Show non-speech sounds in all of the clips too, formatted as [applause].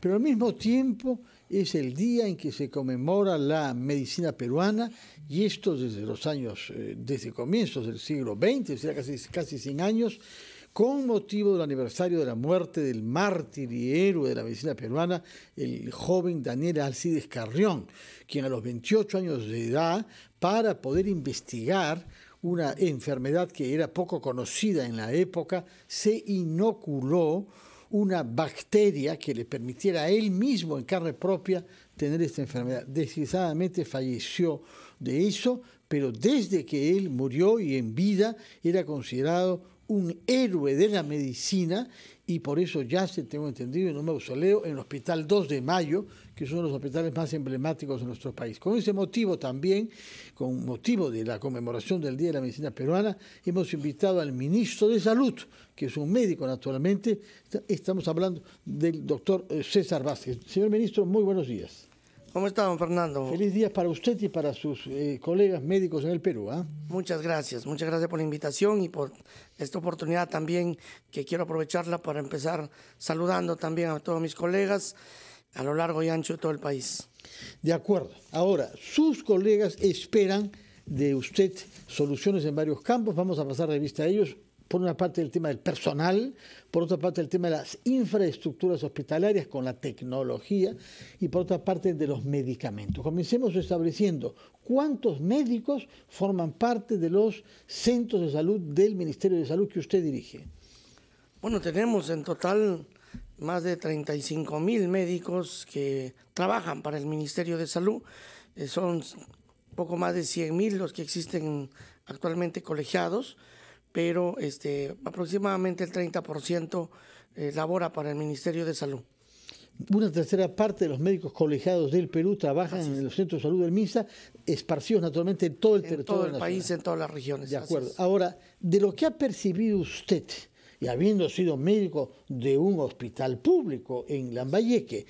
pero al mismo tiempo es el día en que se conmemora la medicina peruana y esto desde los años, eh, desde comienzos del siglo XX, o sea, casi, casi 100 años, con motivo del aniversario de la muerte del mártir y héroe de la medicina peruana, el joven Daniel Alcides Carrión, quien a los 28 años de edad, para poder investigar una enfermedad que era poco conocida en la época, se inoculó una bacteria que le permitiera a él mismo en carne propia tener esta enfermedad. Desgraciadamente falleció de eso, pero desde que él murió y en vida era considerado un héroe de la medicina y por eso ya se tengo entendido, en un mausoleo en el Hospital 2 de Mayo, que es uno de los hospitales más emblemáticos de nuestro país. Con ese motivo también, con motivo de la conmemoración del Día de la Medicina Peruana, hemos invitado al ministro de Salud, que es un médico naturalmente, estamos hablando del doctor eh, César Vázquez. Señor ministro, muy buenos días. ¿Cómo está, don Fernando? Feliz día para usted y para sus eh, colegas médicos en el Perú. ¿ah? Muchas gracias, muchas gracias por la invitación y por esta oportunidad también que quiero aprovecharla para empezar saludando también a todos mis colegas a lo largo y ancho de todo el país. De acuerdo. Ahora, sus colegas esperan de usted soluciones en varios campos. Vamos a pasar de vista a ellos por una parte el tema del personal, por otra parte el tema de las infraestructuras hospitalarias con la tecnología y por otra parte de los medicamentos. Comencemos estableciendo cuántos médicos forman parte de los centros de salud del Ministerio de Salud que usted dirige. Bueno, tenemos en total más de 35 mil médicos que trabajan para el Ministerio de Salud. Eh, son poco más de 100 mil los que existen actualmente colegiados pero este, aproximadamente el 30% eh, labora para el Ministerio de Salud. Una tercera parte de los médicos colegiados del Perú trabajan en los centros de salud del MISA, esparcidos naturalmente en todo el territorio. En todo el país, en todas las regiones. De acuerdo. Ahora, de lo que ha percibido usted, y habiendo sido médico de un hospital público en Lambayeque,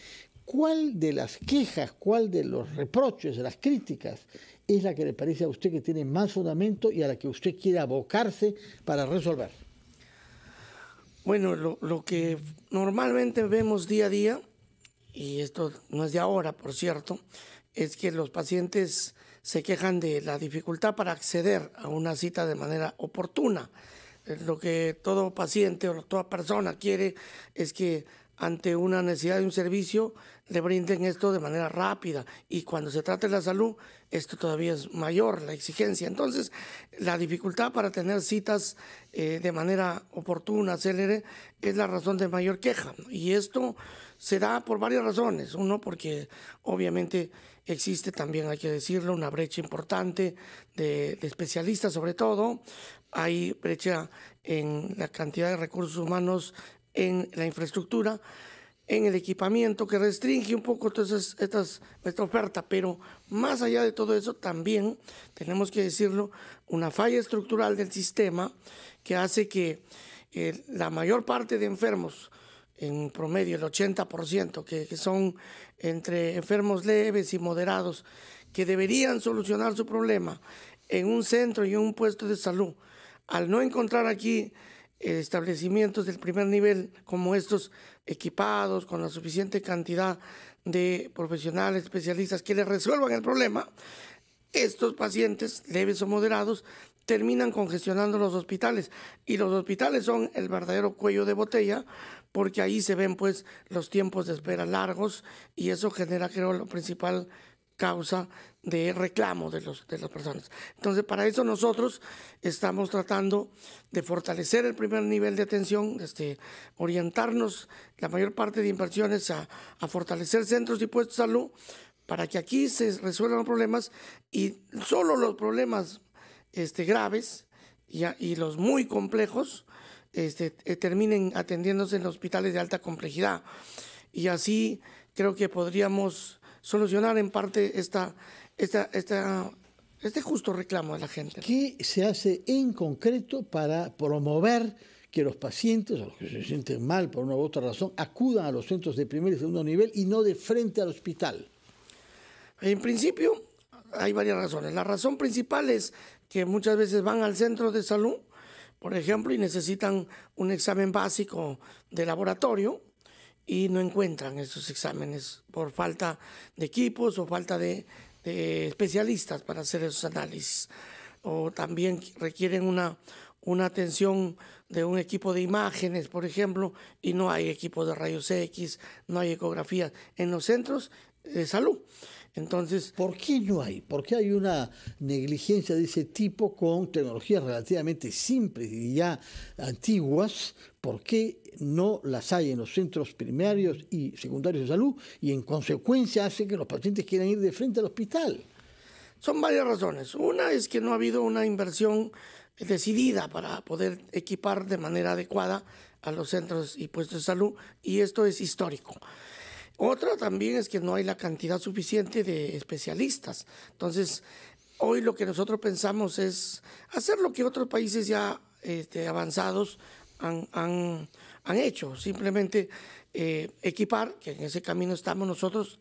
¿Cuál de las quejas, cuál de los reproches, de las críticas es la que le parece a usted que tiene más fundamento y a la que usted quiere abocarse para resolver? Bueno, lo, lo que normalmente vemos día a día, y esto no es de ahora, por cierto, es que los pacientes se quejan de la dificultad para acceder a una cita de manera oportuna. Lo que todo paciente o toda persona quiere es que ante una necesidad de un servicio, le brinden esto de manera rápida. Y cuando se trata de la salud, esto todavía es mayor, la exigencia. Entonces, la dificultad para tener citas eh, de manera oportuna, célere, es la razón de mayor queja. Y esto se da por varias razones. Uno, porque obviamente existe también, hay que decirlo, una brecha importante de, de especialistas sobre todo. Hay brecha en la cantidad de recursos humanos en la infraestructura, en el equipamiento, que restringe un poco todas esta oferta, pero más allá de todo eso también tenemos que decirlo, una falla estructural del sistema que hace que eh, la mayor parte de enfermos, en promedio el 80%, que, que son entre enfermos leves y moderados, que deberían solucionar su problema en un centro y en un puesto de salud, al no encontrar aquí eh, establecimientos del primer nivel como estos equipados con la suficiente cantidad de profesionales, especialistas que les resuelvan el problema, estos pacientes leves o moderados terminan congestionando los hospitales y los hospitales son el verdadero cuello de botella porque ahí se ven pues los tiempos de espera largos y eso genera creo lo principal causa de reclamo de, los, de las personas. Entonces, para eso nosotros estamos tratando de fortalecer el primer nivel de atención, este, orientarnos la mayor parte de inversiones a, fortalecer centros y puestos de salud para que aquí se resuelvan los problemas y solo los problemas este, graves y, los muy complejos este, eh, terminen atendiéndose en hospitales de alta complejidad. Y así creo que podríamos solucionar en parte esta, este justo reclamo de la gente. ¿Qué se hace en concreto para promover que los pacientes, los que se sienten mal por una u otra razón, acudan a los centros de primer y segundo nivel y no de frente al hospital? En principio, hay varias razones. La razón principal es que muchas veces van al centro de salud, por ejemplo, y necesitan un examen básico de laboratorio y no encuentran esos exámenes por falta de equipos o falta de, especialistas para hacer esos análisis. O también requieren una, una atención de un equipo de imágenes, por ejemplo, y no hay equipo de rayos X, no hay ecografía en los centros de salud. Entonces, ¿por qué no hay? ¿Por qué hay una negligencia de ese tipo con tecnologías relativamente simples y ya antiguas? ¿Por qué no las hay en los centros primarios y secundarios de salud y en consecuencia hace que los pacientes quieran ir de frente al hospital? Son varias razones. Una es que no ha habido una inversión decidida para poder equipar de manera adecuada a los centros y puestos de salud y esto es histórico. Otra también es que no hay la cantidad suficiente de especialistas. Entonces, hoy lo que nosotros pensamos es hacer lo que otros países ya este, avanzados han, han, hecho, simplemente eh, equipar, que en ese camino estamos nosotros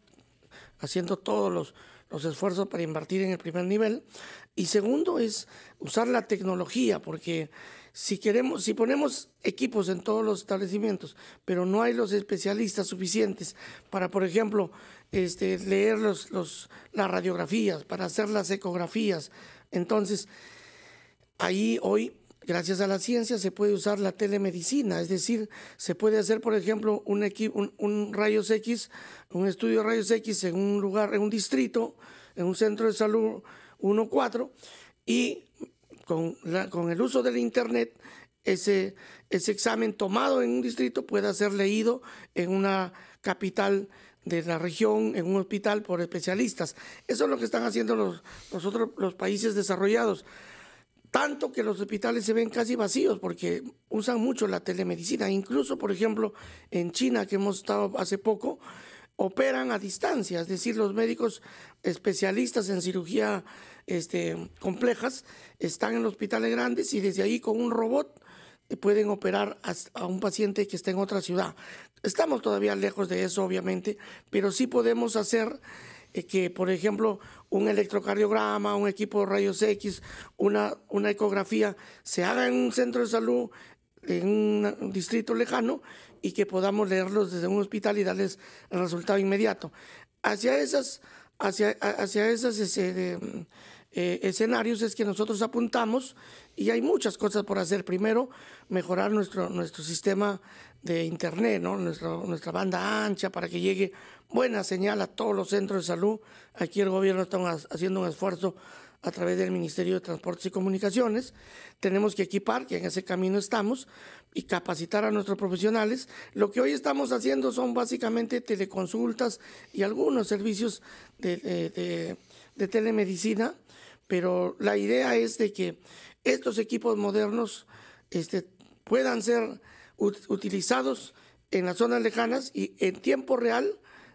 haciendo todos los, los esfuerzos para invertir en el primer nivel. Y segundo es usar la tecnología, porque si queremos, si ponemos equipos en todos los establecimientos, pero no hay los especialistas suficientes para, por ejemplo, este, leer los, las radiografías, para hacer las ecografías, entonces ahí hoy Gracias a la ciencia se puede usar la telemedicina, es decir, se puede hacer, por ejemplo, un, un rayos X, un estudio de rayos X en un lugar, en un distrito, en un centro de salud 1-4, y con, el uso del Internet, ese, examen tomado en un distrito puede ser leído en una capital de la región en un hospital por especialistas. Eso es lo que están haciendo los, los países desarrollados. Tanto que los hospitales se ven casi vacíos porque usan mucho la telemedicina. Incluso, por ejemplo, en China, que hemos estado hace poco, operan a distancia, es decir, los médicos especialistas en cirugía este, complejas están en los hospitales grandes y desde ahí con un robot pueden operar a, un paciente que está en otra ciudad. Estamos todavía lejos de eso, obviamente, pero sí podemos hacer eh, que, por ejemplo, un electrocardiograma, un equipo de rayos X, una, una ecografía, se haga en un centro de salud, en un distrito lejano, y que podamos leerlos desde un hospital y darles el resultado inmediato. Hacia esas, hacia, hacia esas ese, eh, escenarios es que nosotros apuntamos y hay muchas cosas por hacer. Primero, mejorar nuestro, nuestro sistema de Internet, ¿no? nuestra banda ancha para que llegue buena señal a todos los centros de salud. Aquí el gobierno está haciendo un esfuerzo a través del Ministerio de Transportes y Comunicaciones. Tenemos que equipar, que en ese camino estamos, y capacitar a nuestros profesionales. Lo que hoy estamos haciendo son básicamente teleconsultas y algunos servicios de, eh, telemedicina, pero la idea es de que estos equipos modernos este, puedan ser utilizados en las zonas lejanas y en tiempo real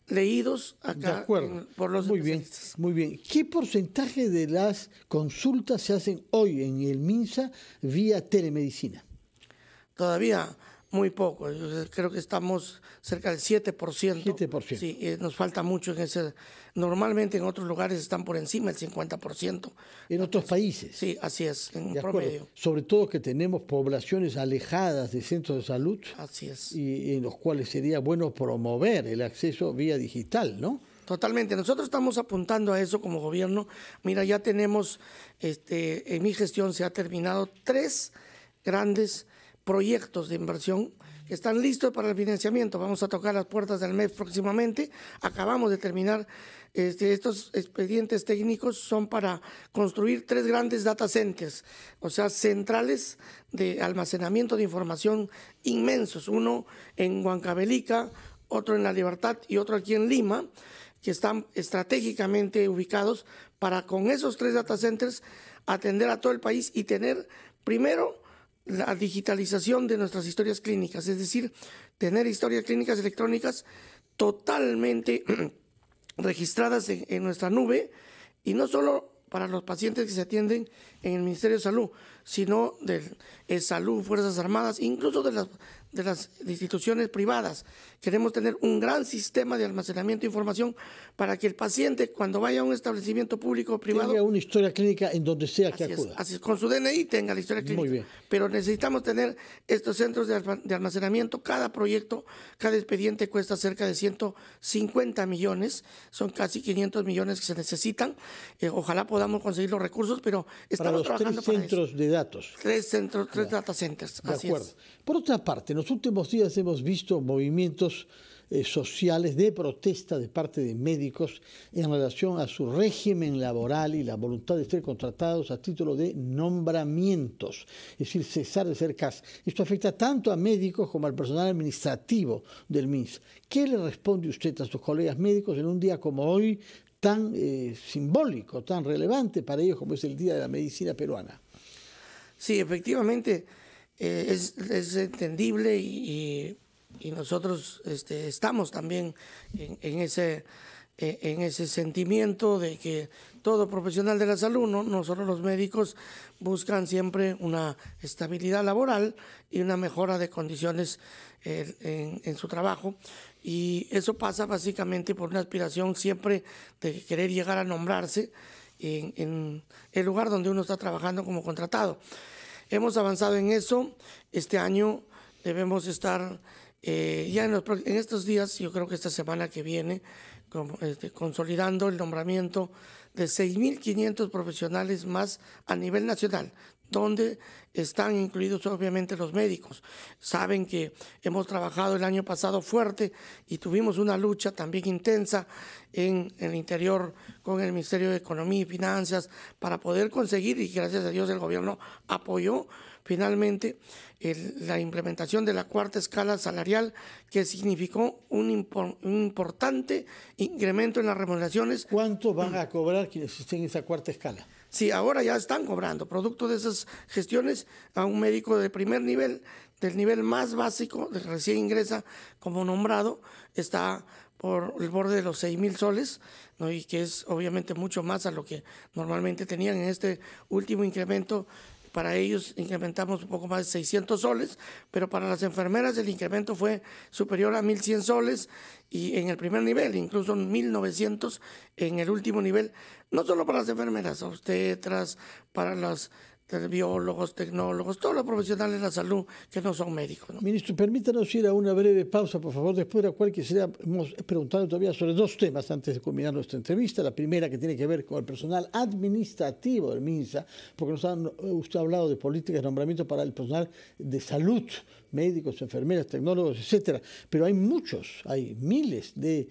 leídos acá de acuerdo. por los muy bien muy bien qué porcentaje de las consultas se hacen hoy en el MINSA vía telemedicina todavía muy poco, creo que estamos cerca del 7%. 7%. Sí, eh, nos falta mucho en ese. Normalmente en otros lugares están por encima del 50%. En otros países. Sí, así es, en promedio. Sobre todo que tenemos poblaciones alejadas de centros de salud. Así es. Y en los cuales sería bueno promover el acceso vía digital, ¿no? Totalmente. Nosotros estamos apuntando a eso como gobierno. Mira, ya tenemos, este, en mi gestión se ha terminado tres grandes proyectos de inversión que están listos para el financiamiento. Vamos a tocar las puertas del mes próximamente. Acabamos de terminar. Este, estos expedientes técnicos son para construir tres grandes data centers, o sea, centrales de almacenamiento de información inmensos. Uno en Huancabelica, otro en La Libertad y otro aquí en Lima, que están estratégicamente ubicados para con esos tres data centers atender a todo el país y tener primero la digitalización de nuestras historias clínicas, es decir, tener historias clínicas electrónicas totalmente [clears throat] registradas en, nuestra nube y no solo para los pacientes que se atienden en el Ministerio de Salud, sino de, de eh, Salud, Fuerzas Armadas, incluso de las, de las instituciones privadas. Queremos tener un gran sistema de almacenamiento de información para que el paciente, cuando vaya a un establecimiento público o privado. Tenga una historia clínica en donde sea que acuda. así con su DNI tenga la historia clínica. Muy bien. Pero necesitamos tener estos centros de almacenamiento. Cada proyecto, cada expediente cuesta cerca de 150 millones. Son casi 500 millones que se necesitan. Eh, ojalá podamos conseguir los recursos, pero estamos para tres centros de datos. Tres centros, tres data centers. De acuerdo. Por otra parte, nosotros los últimos días hemos visto movimientos eh, sociales de protesta de parte de médicos en relación a su régimen laboral y la voluntad de ser contratados a título de nombramientos, es decir, cesar de ser CAS. Esto afecta tanto a médicos como al personal administrativo del MINS. ¿Qué le responde usted a sus colegas médicos en un día como hoy, tan eh, simbólico, tan relevante para ellos como es el Día de la Medicina Peruana? Sí, efectivamente eh, es, es, entendible y, y, nosotros este, estamos también en, en ese e, en ese sentimiento de que todo profesional de la salud, ¿no? nosotros los médicos, buscan siempre una estabilidad laboral y una mejora de condiciones eh, en, en, su trabajo. Y eso pasa básicamente por una aspiración siempre de querer llegar a nombrarse en, en el lugar donde uno está trabajando como contratado. Hemos avanzado en eso. Este año debemos estar eh, ya en, estos días, yo creo que esta semana que viene, este, consolidando el nombramiento de 6.500 profesionales más a nivel nacional, donde están incluidos obviamente los médicos. Saben que hemos trabajado el año pasado fuerte y tuvimos una lucha también intensa en, el interior con el Ministerio de Economía y Finanzas para poder conseguir, y gracias a Dios el gobierno apoyó finalmente la implementación de la cuarta escala salarial, que significó un, un, importante incremento en las remuneraciones. ¿Cuánto van a cobrar quienes estén en esa cuarta escala? Sí, ahora ya están cobrando, producto de esas gestiones, a un médico de primer nivel, del nivel más básico, de recién ingresa como nombrado, está por el borde de los seis mil soles, ¿no? y que es obviamente mucho más a lo que normalmente tenían en este último incremento para ellos incrementamos un poco más de 600 soles, pero para las enfermeras el incremento fue superior a 1.100 soles y en el primer nivel, incluso 1.900 en el último nivel, no solo para las enfermeras, tras, para las biólogos, tecnólogos, todos los profesionales de la salud que no son médicos. Ministro, permítanos ir a una breve pausa, por favor, después de la cual hemos preguntar todavía sobre dos temas antes de culminar nuestra entrevista. La primera que tiene que ver con el personal administrativo del MINSA, porque nos han, eh, usted ha hablado de políticas de nombramiento para el personal de salud, médicos, enfermeras, tecnólogos, etcétera, pero hay muchos, hay miles de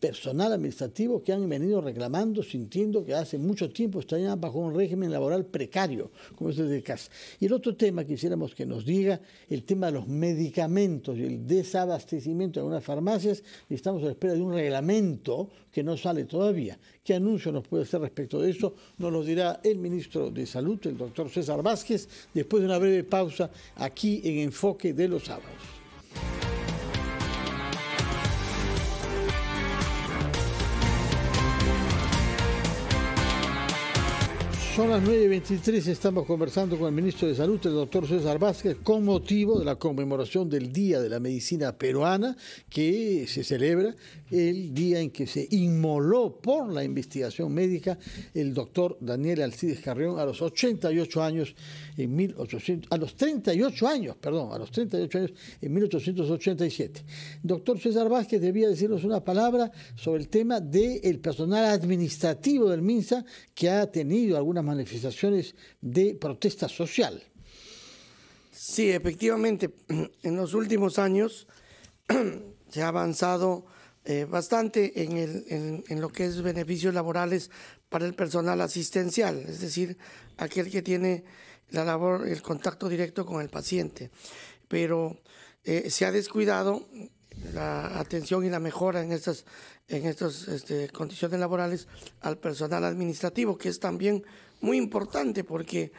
personal administrativo que han venido reclamando, sintiendo que hace mucho tiempo están bajo un régimen laboral precario, como es el de CAS. Y el otro tema que quisiéramos que nos diga, el tema de los medicamentos y el desabastecimiento de algunas farmacias, y estamos a la espera de un reglamento que no sale todavía. ¿Qué anuncio nos puede hacer respecto de eso? Nos lo dirá el ministro de Salud, el doctor César Vázquez, después de una breve pausa aquí en Enfoque de los Sábados. Son las 9.23, estamos conversando con el ministro de Salud, el doctor César Vázquez, con motivo de la conmemoración del Día de la Medicina Peruana, que se celebra el día en que se inmoló por la investigación médica el doctor Daniel Alcides Carrión a los 88 años, en 1800, a los 38 años, perdón, a los 38 años en 1887. Doctor César Vázquez debía decirnos una palabra sobre el tema del personal administrativo del MINSA que ha tenido alguna manifestaciones de protesta social. Sí, efectivamente, [clears throat] en los últimos años [clears throat] se ha avanzado eh, bastante en, lo que es beneficios laborales para el personal asistencial, es decir, aquel que tiene la labor, el contacto directo con el paciente. Pero eh, se ha descuidado la atención y la mejora en estas en estas este, condiciones laborales al personal administrativo, que es también muy importante porque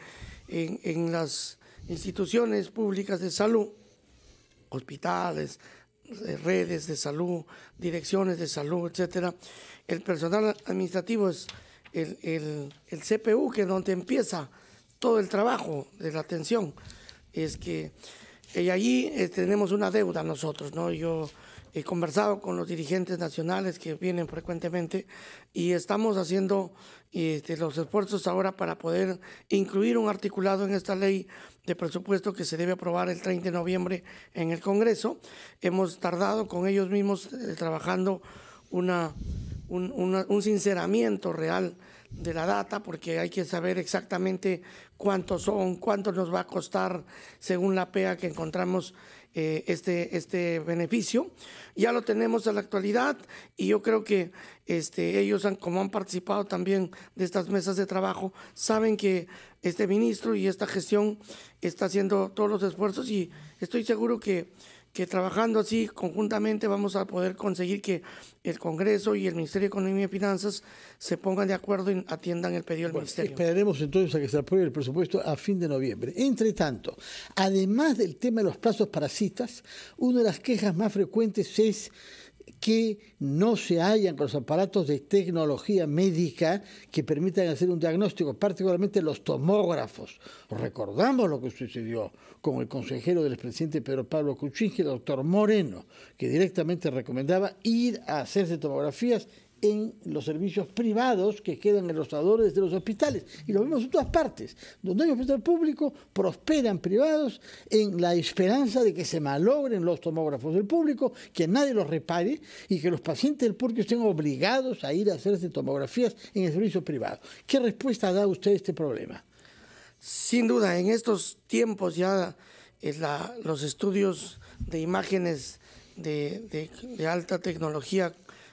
en, las instituciones públicas de salud, hospitales, eh, redes de salud, direcciones de salud, etcétera, el personal administrativo es el, CPU, que es donde empieza todo el trabajo de la atención. Es que y eh, allí eh, tenemos una deuda nosotros, ¿no? Yo He conversado con los dirigentes nacionales que vienen frecuentemente y estamos haciendo este, los esfuerzos ahora para poder incluir un articulado en esta ley de presupuesto que se debe aprobar el 30 de noviembre en el Congreso. Hemos tardado con ellos mismos eh, trabajando un, sinceramiento real de la data, porque hay que saber exactamente cuántos son, cuánto nos va a costar según la PEA que encontramos eh, este, este beneficio. Ya lo tenemos a la actualidad y yo creo que este, ellos, como han participado también de estas mesas de trabajo, saben que este ministro y esta gestión está haciendo todos los esfuerzos y estoy seguro que, que trabajando así conjuntamente vamos a poder conseguir que el Congreso y el Ministerio de Economía y Finanzas se pongan de acuerdo y atiendan el pedido del Ministerio. Esperaremos entonces a que se apruebe el presupuesto a fin de noviembre. Entre tanto, además del tema de los plazos para citas, una de las quejas más frecuentes es que no se hallan con los aparatos de tecnología médica que permitan hacer un diagnóstico, particularmente los tomógrafos. Recordamos lo que sucedió con el consejero del expresidente Pedro Pablo Kuczynski, el doctor Moreno, que directamente recomendaba ir a hacerse tomografías en los servicios privados que quedan en los de los hospitales. Y lo vemos en todas partes. Donde hay hospital público, prosperan privados en la esperanza de que se malogren los tomógrafos del público, que nadie los repare y que los pacientes del público estén obligados a ir a hacerse tomografías en el servicio privado. ¿Qué respuesta da usted a este problema? Sin duda, en estos tiempos ya es los estudios de imágenes de alta tecnología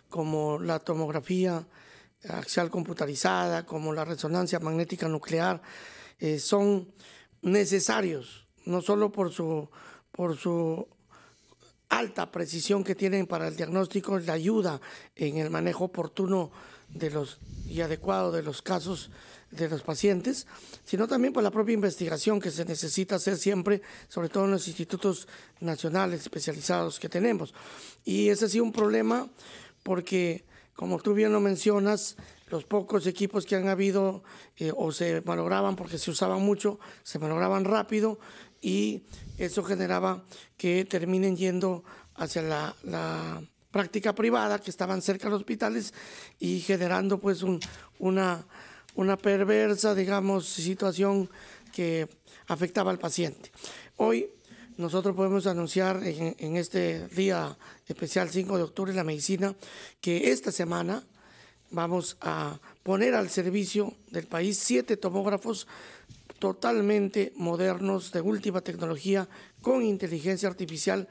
como la tomografía axial computarizada, como la resonancia magnética nuclear, eh, son necesarios, no solo por su, por su alta precisión que tienen para el diagnóstico, la ayuda en el manejo oportuno de los, y adecuado de los casos de los pacientes, sino también por la propia investigación que se necesita hacer siempre, sobre todo en los institutos nacionales especializados que tenemos. Y ese ha sido un problema porque como tú bien lo mencionas, los pocos equipos que han habido eh, o se malograban porque se usaban mucho, se malograban rápido y eso generaba que terminen yendo hacia la, práctica privada, que estaban cerca de los hospitales y generando pues una, una perversa, digamos, situación que afectaba al paciente. Hoy nosotros podemos anunciar en, este día especial 5 de octubre la medicina que esta semana vamos a poner al servicio del país siete tomógrafos totalmente modernos de última tecnología con inteligencia artificial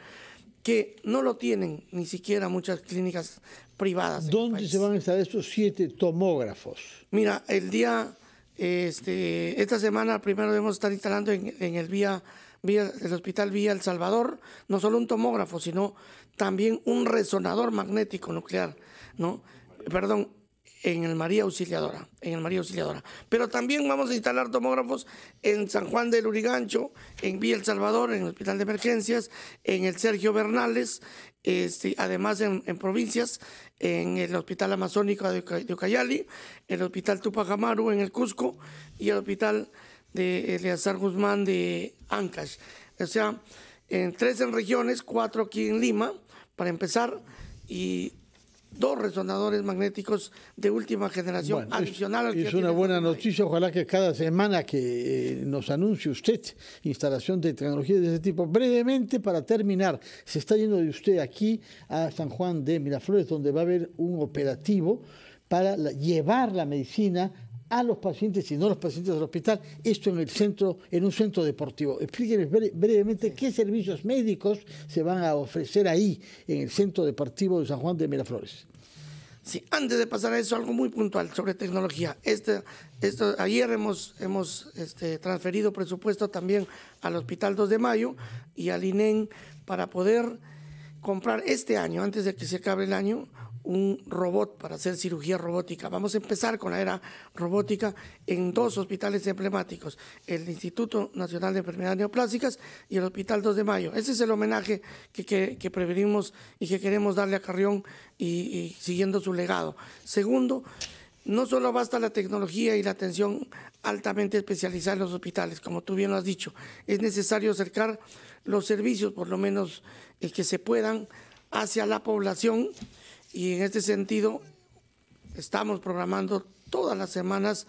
que no lo tienen ni siquiera muchas clínicas privadas. ¿Dónde se van a estar estos siete tomógrafos? Mira, el día, este, esta semana primero debemos estar instalando en, en el vía el Hospital vía El Salvador, no solo un tomógrafo, sino también un resonador magnético nuclear, ¿no? Perdón, en el María Auxiliadora, en el María Auxiliadora. Pero también vamos a instalar tomógrafos en San Juan del Urigancho, en vía El Salvador, en el Hospital de Emergencias, en el Sergio Bernales, este, además en, provincias, en el Hospital Amazónico de, Ucayali, el Hospital Tupac Amaru en el Cusco y el Hospital de Eleazar Guzmán de Ancash. O sea, en tres en regiones, cuatro aquí en Lima, para empezar, y dos resonadores magnéticos de última generación adicional al Es, es una buena noticia, ojalá que cada semana que eh, nos anuncie usted instalación de tecnología de ese tipo. Brevemente, para terminar, se está yendo de usted aquí a San Juan de Miraflores, donde va a haber un operativo para llevar la medicina a los pacientes y no los pacientes del hospital, esto en el centro, en un centro deportivo. Explíquenos brevemente qué servicios médicos se van a ofrecer ahí, en el centro deportivo de San Juan de Miraflores. Sí, antes de pasar a eso, algo muy puntual sobre tecnología. Este, esto, ayer hemos, hemos este, transferido presupuesto también al Hospital 2 de Mayo y al INEN e para poder comprar este año, antes de que se acabe el año, un robot para hacer cirugía robótica. Vamos a empezar con la era robótica en dos hospitales emblemáticos, el Instituto Nacional de Enfermedades Neoplásicas y el Hospital 2 de Mayo. Ese es el homenaje que, que, prevenimos y que queremos darle a Carrión y, siguiendo su legado. Segundo, no solo basta la tecnología y la atención altamente especializada en los hospitales, como tú bien lo has dicho, es necesario acercar los servicios, por lo menos eh, que se puedan, hacia la población y en este sentido, estamos programando todas las semanas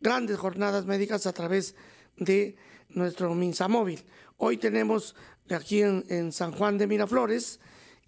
grandes jornadas médicas a través de nuestro Minsa Móvil. Hoy tenemos aquí en, San Juan de Miraflores,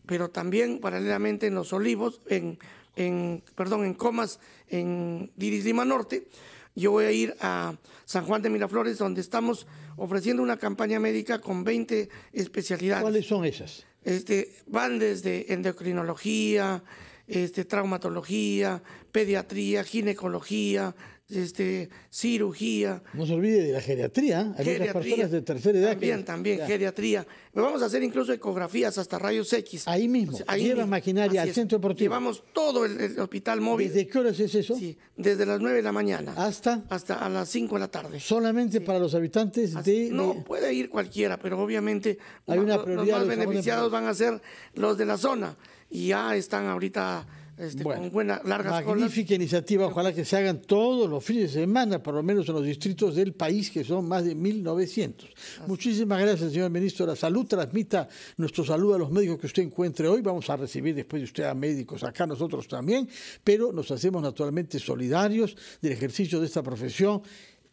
pero también paralelamente en Los Olivos, en, perdón, en Comas, en Diris Lima Norte, yo voy a ir a San Juan de Miraflores, donde estamos ofreciendo una campaña médica con 20 especialidades. ¿Cuáles son esas? Este, van desde endocrinología, este, traumatología, pediatría, ginecología, este, cirugía. No se olvide de la geriatría. ¿eh? geriatría, personas de tercera edad. También, también, geriatría. Vamos a hacer incluso ecografías hasta rayos X. Ahí mismo. Lleva maquinaria al centro deportivo. Llevamos todo el, hospital móvil. ¿Desde qué horas es eso? Sí, desde las 9 de la mañana. ¿Hasta? Hasta las 5 de la tarde. ¿Solamente para los habitantes de, No, puede ir cualquiera, pero obviamente los más beneficiados van a ser los de la zona. Y ya están ahorita este, bueno, magnífica iniciativa, ojalá que se hagan todos los fines de semana, por lo menos en los distritos del país, que son más de 1.900. Muchísimas gracias, señor ministro de la Salud. Transmita nuestro saludo a los médicos que usted encuentre hoy. Vamos a recibir después de usted a médicos acá, nosotros también, pero nos hacemos naturalmente solidarios del ejercicio de esta profesión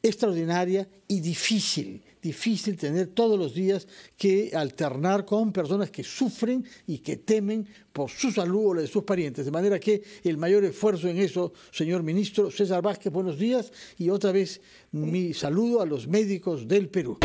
extraordinaria y difícil difícil tener todos los días que alternar con personas que sufren y que temen por su salud o la de sus parientes. De manera que el mayor esfuerzo en eso, señor ministro César Vázquez, buenos días y otra vez mi saludo a los médicos del Perú.